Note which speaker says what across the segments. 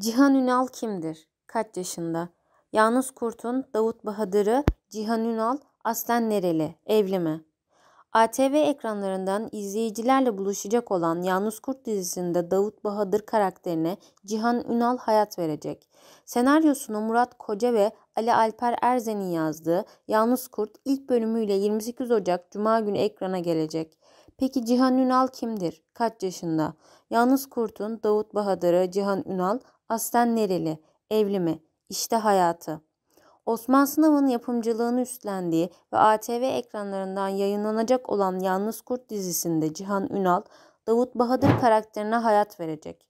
Speaker 1: Cihan Ünal kimdir? Kaç yaşında? Yalnız Kurt'un Davut Bahadır'ı Cihan Ünal aslen nereli? Evli mi? ATV ekranlarından izleyicilerle buluşacak olan Yalnız Kurt dizisinde Davut Bahadır karakterine Cihan Ünal hayat verecek. Senaryosunu Murat Koca ve Ali Alper Erzen'in yazdığı Yalnız Kurt ilk bölümüyle 28 Ocak Cuma günü ekrana gelecek. Peki Cihan Ünal kimdir? Kaç yaşında? Yalnız Kurt'un Davut Bahadır'ı Cihan Ünal Aslen nereli, evli mi? İşte hayatı. Osman Sınav'ın yapımcılığını üstlendiği ve ATV ekranlarından yayınlanacak olan Yalnız Kurt dizisinde Cihan Ünal, Davut Bahadır karakterine hayat verecek.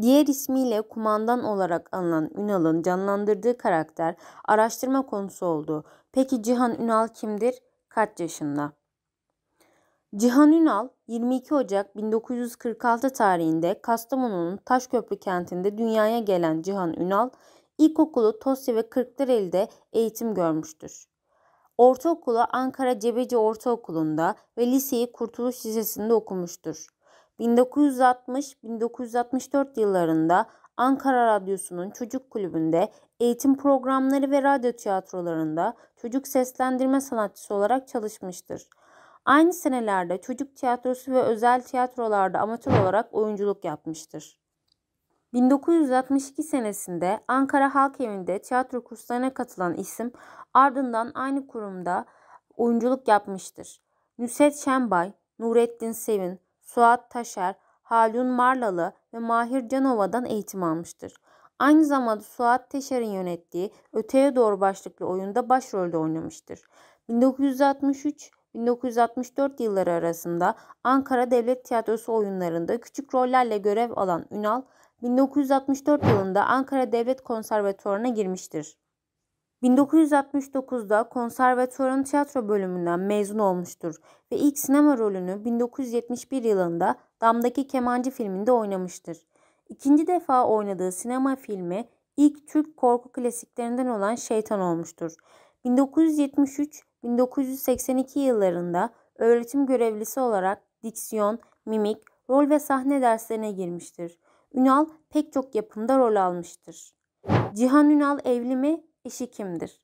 Speaker 1: Diğer ismiyle kumandan olarak anılan Ünal'ın canlandırdığı karakter araştırma konusu oldu. Peki Cihan Ünal kimdir? Kaç yaşında? Cihan Ünal 22 Ocak 1946 tarihinde Kastamonu'nun Taşköprü kentinde dünyaya gelen Cihan Ünal ilkokulu Tosya ve Kırklareli'de eğitim görmüştür. Ortaokulu Ankara Cebeci Ortaokulu'nda ve liseyi Kurtuluş Lisesi'nde okumuştur. 1960-1964 yıllarında Ankara Radyosu'nun çocuk kulübünde eğitim programları ve radyo tiyatrolarında çocuk seslendirme sanatçısı olarak çalışmıştır. Aynı senelerde çocuk tiyatrosu ve özel tiyatrolarda amatör olarak oyunculuk yapmıştır. 1962 senesinde Ankara Halk Evi'nde tiyatro kurslarına katılan isim ardından aynı kurumda oyunculuk yapmıştır. Nusret Şenbay, Nurettin Sevin, Suat Taşer, Halun Marlalı ve Mahir Canova'dan eğitim almıştır. Aynı zamanda Suat Teşer'in yönettiği Öteye Doğru başlıklı oyunda başrolde oynamıştır. 1963 1964 yılları arasında Ankara Devlet Tiyatrosu oyunlarında küçük rollerle görev alan Ünal, 1964 yılında Ankara Devlet Konservatuarına girmiştir. 1969'da Konservatuarın tiyatro bölümünden mezun olmuştur ve ilk sinema rolünü 1971 yılında Dam'daki Kemancı filminde oynamıştır. İkinci defa oynadığı sinema filmi ilk Türk korku klasiklerinden olan Şeytan olmuştur. 1973-1982 yıllarında öğretim görevlisi olarak diksiyon, mimik, rol ve sahne derslerine girmiştir. Ünal pek çok yapımda rol almıştır. Cihan Ünal evli mi, eşi kimdir?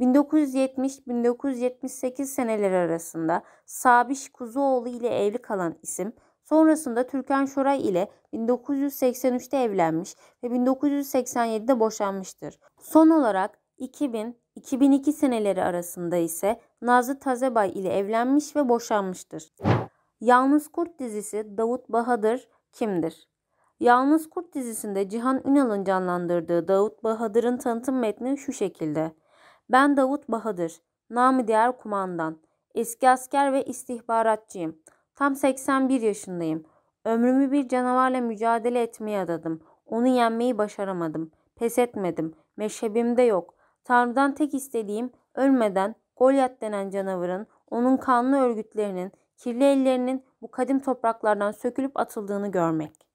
Speaker 1: 1970-1978 seneleri arasında Sabiş Kuzuoğlu ile evli kalan isim, sonrasında Türkan Şoray ile 1983'te evlenmiş ve 1987'de boşanmıştır. Son olarak 2000-2002 seneleri arasında ise Nazlı Tazebay ile evlenmiş ve boşanmıştır. Yalnız Kurt dizisi Davut Bahadır kimdir? Yalnız Kurt dizisinde Cihan Ünal'ın canlandırdığı Davut Bahadır'ın tanıtım metni şu şekilde. Ben Davut Bahadır, namı diğer kumandan, eski asker ve istihbaratçıyım. Tam 81 yaşındayım. Ömrümü bir canavarla mücadele etmeye adadım. Onu yenmeyi başaramadım. Pes etmedim. Meşhebimde yok. Tanrı'dan tek istediğim ölmeden Goliath denen canavarın, onun kanlı örgütlerinin, kirli ellerinin bu kadim topraklardan sökülüp atıldığını görmek.